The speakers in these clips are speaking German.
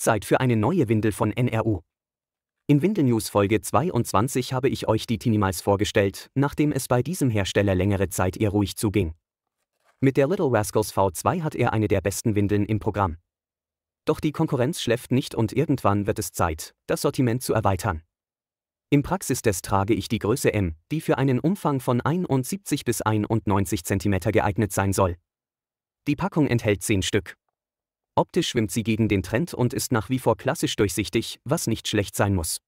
Zeit für eine neue Windel von NRU. In Windelnews Folge 22 habe ich euch die Tinimals vorgestellt, nachdem es bei diesem Hersteller längere Zeit eher ruhig zuging. Mit der Little Rascals V2 hat er eine der besten Windeln im Programm. Doch die Konkurrenz schläft nicht und irgendwann wird es Zeit, das Sortiment zu erweitern. Im Praxistest trage ich die Größe M, die für einen Umfang von 71 bis 91 cm geeignet sein soll. Die Packung enthält 10 Stück. Optisch schwimmt sie gegen den Trend und ist nach wie vor klassisch durchsichtig, was nicht schlecht sein muss.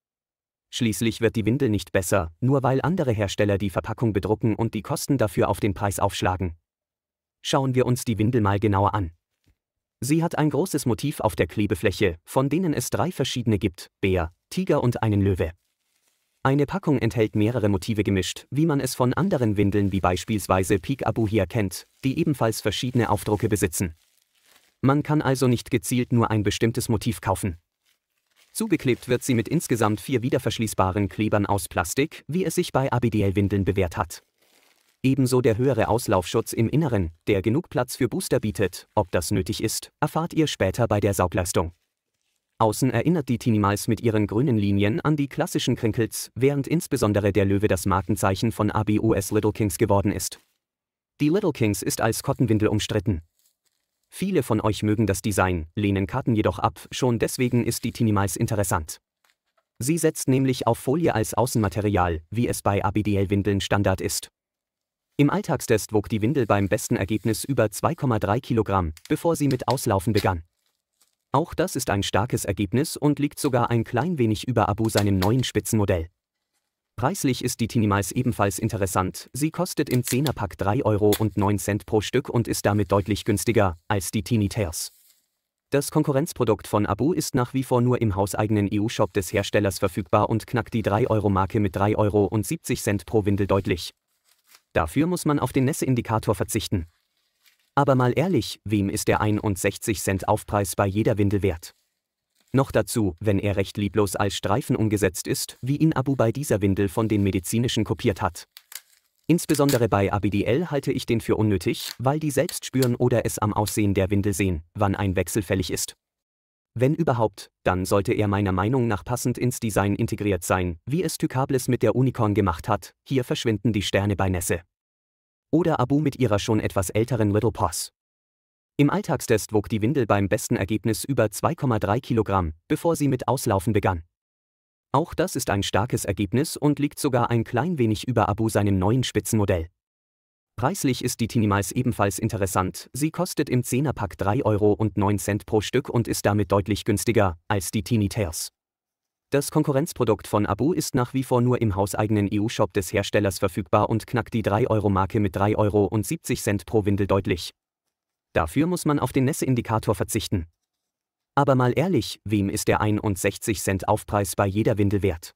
Schließlich wird die Windel nicht besser, nur weil andere Hersteller die Verpackung bedrucken und die Kosten dafür auf den Preis aufschlagen. Schauen wir uns die Windel mal genauer an. Sie hat ein großes Motiv auf der Klebefläche, von denen es drei verschiedene gibt, Bär, Tiger und einen Löwe. Eine Packung enthält mehrere Motive gemischt, wie man es von anderen Windeln wie beispielsweise Peek Abu hier kennt, die ebenfalls verschiedene Aufdrucke besitzen. Man kann also nicht gezielt nur ein bestimmtes Motiv kaufen. Zugeklebt wird sie mit insgesamt vier wiederverschließbaren Klebern aus Plastik, wie es sich bei ABDL-Windeln bewährt hat. Ebenso der höhere Auslaufschutz im Inneren, der genug Platz für Booster bietet, ob das nötig ist, erfahrt ihr später bei der Saugleistung. Außen erinnert die Tinimals mit ihren grünen Linien an die klassischen Crinkles, während insbesondere der Löwe das Markenzeichen von ABUS Little Kings geworden ist. Die Little Kings ist als Kottenwindel umstritten. Viele von euch mögen das Design, lehnen Karten jedoch ab, schon deswegen ist die Tinimals interessant. Sie setzt nämlich auf Folie als Außenmaterial, wie es bei ABDL-Windeln Standard ist. Im Alltagstest wog die Windel beim besten Ergebnis über 2,3 Kilogramm, bevor sie mit Auslaufen begann. Auch das ist ein starkes Ergebnis und liegt sogar ein klein wenig über Abu seinem neuen Spitzenmodell. Preislich ist die Mais ebenfalls interessant. Sie kostet im 10er-Pack 3,09 Euro pro Stück und ist damit deutlich günstiger als die Tiniters. Das Konkurrenzprodukt von Abu ist nach wie vor nur im hauseigenen EU-Shop des Herstellers verfügbar und knackt die 3-Euro-Marke mit 3,70 Euro pro Windel deutlich. Dafür muss man auf den Nässe-Indikator verzichten. Aber mal ehrlich, wem ist der 61 Cent Aufpreis bei jeder Windel wert? Noch dazu, wenn er recht lieblos als Streifen umgesetzt ist, wie ihn Abu bei dieser Windel von den medizinischen kopiert hat. Insbesondere bei Abidiel halte ich den für unnötig, weil die selbst spüren oder es am Aussehen der Windel sehen, wann ein Wechsel fällig ist. Wenn überhaupt, dann sollte er meiner Meinung nach passend ins Design integriert sein, wie es Tykables mit der Unicorn gemacht hat, hier verschwinden die Sterne bei Nässe. Oder Abu mit ihrer schon etwas älteren Little Poss. Im Alltagstest wog die Windel beim besten Ergebnis über 2,3 Kilogramm, bevor sie mit Auslaufen begann. Auch das ist ein starkes Ergebnis und liegt sogar ein klein wenig über Abu seinem neuen Spitzenmodell. Preislich ist die Tinimals ebenfalls interessant, sie kostet im 10er-Pack 3,09 Euro pro Stück und ist damit deutlich günstiger als die Tinitails. Das Konkurrenzprodukt von Abu ist nach wie vor nur im hauseigenen EU-Shop des Herstellers verfügbar und knackt die 3-Euro-Marke mit 3,70 Euro pro Windel deutlich. Dafür muss man auf den Nässeindikator verzichten. Aber mal ehrlich, wem ist der 61 Cent Aufpreis bei jeder Windel wert?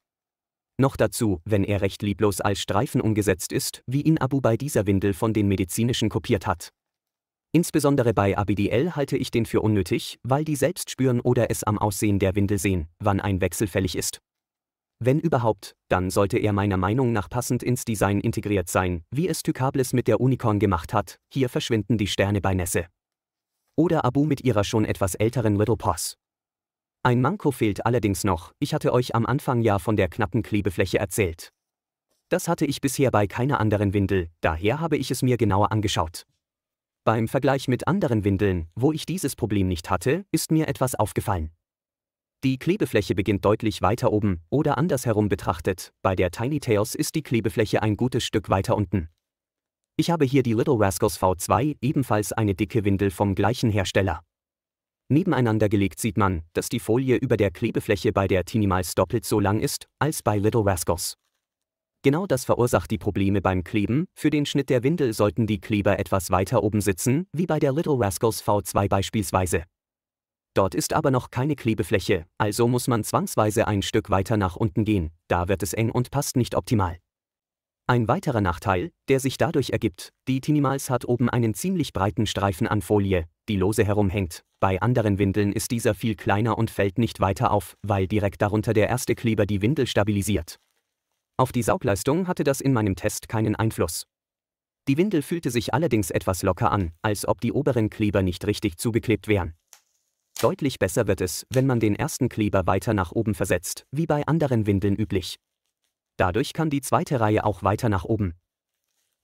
Noch dazu, wenn er recht lieblos als Streifen umgesetzt ist, wie ihn Abu bei dieser Windel von den medizinischen kopiert hat. Insbesondere bei ABDL halte ich den für unnötig, weil die selbst spüren oder es am Aussehen der Windel sehen, wann ein Wechsel fällig ist. Wenn überhaupt, dann sollte er meiner Meinung nach passend ins Design integriert sein, wie es Tykables mit der Unicorn gemacht hat, hier verschwinden die Sterne bei Nässe. Oder Abu mit ihrer schon etwas älteren Little Poss. Ein Manko fehlt allerdings noch, ich hatte euch am Anfang ja von der knappen Klebefläche erzählt. Das hatte ich bisher bei keiner anderen Windel, daher habe ich es mir genauer angeschaut. Beim Vergleich mit anderen Windeln, wo ich dieses Problem nicht hatte, ist mir etwas aufgefallen. Die Klebefläche beginnt deutlich weiter oben, oder andersherum betrachtet, bei der Tiny Tails ist die Klebefläche ein gutes Stück weiter unten. Ich habe hier die Little Rascals V2, ebenfalls eine dicke Windel vom gleichen Hersteller. Nebeneinander gelegt sieht man, dass die Folie über der Klebefläche bei der Teeny Miles doppelt so lang ist, als bei Little Rascals. Genau das verursacht die Probleme beim Kleben, für den Schnitt der Windel sollten die Kleber etwas weiter oben sitzen, wie bei der Little Rascals V2 beispielsweise. Dort ist aber noch keine Klebefläche, also muss man zwangsweise ein Stück weiter nach unten gehen, da wird es eng und passt nicht optimal. Ein weiterer Nachteil, der sich dadurch ergibt, die Tinimals hat oben einen ziemlich breiten Streifen an Folie, die lose herumhängt. Bei anderen Windeln ist dieser viel kleiner und fällt nicht weiter auf, weil direkt darunter der erste Kleber die Windel stabilisiert. Auf die Saugleistung hatte das in meinem Test keinen Einfluss. Die Windel fühlte sich allerdings etwas locker an, als ob die oberen Kleber nicht richtig zugeklebt wären. Deutlich besser wird es, wenn man den ersten Kleber weiter nach oben versetzt, wie bei anderen Windeln üblich. Dadurch kann die zweite Reihe auch weiter nach oben.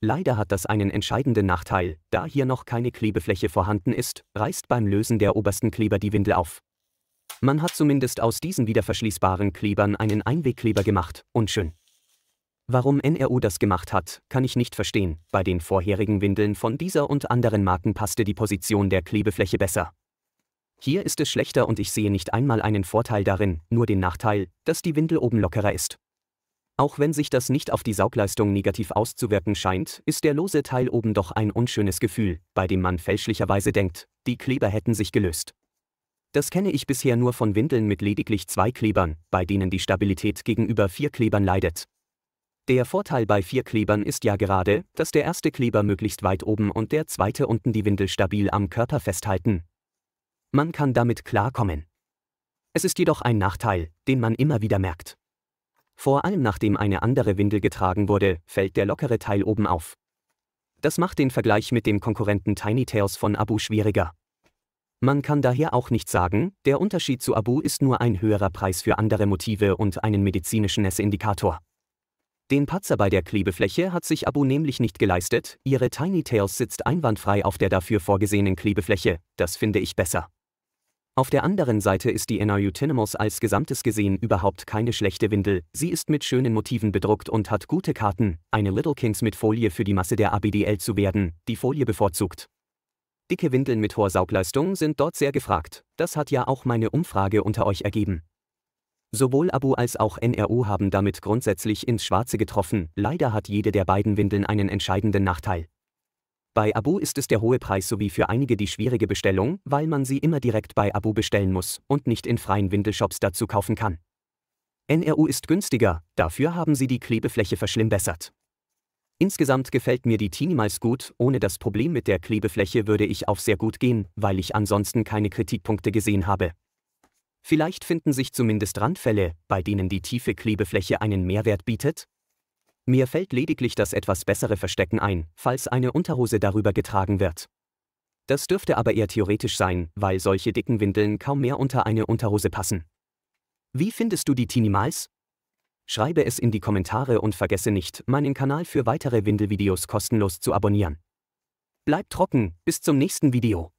Leider hat das einen entscheidenden Nachteil, da hier noch keine Klebefläche vorhanden ist, reißt beim Lösen der obersten Kleber die Windel auf. Man hat zumindest aus diesen wiederverschließbaren Klebern einen Einwegkleber gemacht, und schön. Warum NRU das gemacht hat, kann ich nicht verstehen. Bei den vorherigen Windeln von dieser und anderen Marken passte die Position der Klebefläche besser. Hier ist es schlechter und ich sehe nicht einmal einen Vorteil darin, nur den Nachteil, dass die Windel oben lockerer ist. Auch wenn sich das nicht auf die Saugleistung negativ auszuwirken scheint, ist der lose Teil oben doch ein unschönes Gefühl, bei dem man fälschlicherweise denkt, die Kleber hätten sich gelöst. Das kenne ich bisher nur von Windeln mit lediglich zwei Klebern, bei denen die Stabilität gegenüber vier Klebern leidet. Der Vorteil bei vier Klebern ist ja gerade, dass der erste Kleber möglichst weit oben und der zweite unten die Windel stabil am Körper festhalten, man kann damit klarkommen. Es ist jedoch ein Nachteil, den man immer wieder merkt. Vor allem nachdem eine andere Windel getragen wurde, fällt der lockere Teil oben auf. Das macht den Vergleich mit dem Konkurrenten Tiny Tails von Abu schwieriger. Man kann daher auch nicht sagen, der Unterschied zu Abu ist nur ein höherer Preis für andere Motive und einen medizinischen Essindikator. Den Patzer bei der Klebefläche hat sich Abu nämlich nicht geleistet, ihre Tiny Tails sitzt einwandfrei auf der dafür vorgesehenen Klebefläche, das finde ich besser. Auf der anderen Seite ist die Enajutinimals als Gesamtes gesehen überhaupt keine schlechte Windel, sie ist mit schönen Motiven bedruckt und hat gute Karten, eine Little Kings mit Folie für die Masse der ABDL zu werden, die Folie bevorzugt. Dicke Windeln mit hoher Saugleistung sind dort sehr gefragt, das hat ja auch meine Umfrage unter euch ergeben. Sowohl Abu als auch NRU haben damit grundsätzlich ins Schwarze getroffen, leider hat jede der beiden Windeln einen entscheidenden Nachteil. Bei Abu ist es der hohe Preis sowie für einige die schwierige Bestellung, weil man sie immer direkt bei Abu bestellen muss und nicht in freien Windelshops dazu kaufen kann. NRU ist günstiger, dafür haben sie die Klebefläche verschlimmbessert. Insgesamt gefällt mir die Tinimals gut, ohne das Problem mit der Klebefläche würde ich auf sehr gut gehen, weil ich ansonsten keine Kritikpunkte gesehen habe. Vielleicht finden sich zumindest Randfälle, bei denen die tiefe Klebefläche einen Mehrwert bietet, mir fällt lediglich das etwas bessere Verstecken ein, falls eine Unterhose darüber getragen wird. Das dürfte aber eher theoretisch sein, weil solche dicken Windeln kaum mehr unter eine Unterhose passen. Wie findest du die Tinimals? Schreibe es in die Kommentare und vergesse nicht, meinen Kanal für weitere Windelvideos kostenlos zu abonnieren. Bleib trocken, bis zum nächsten Video.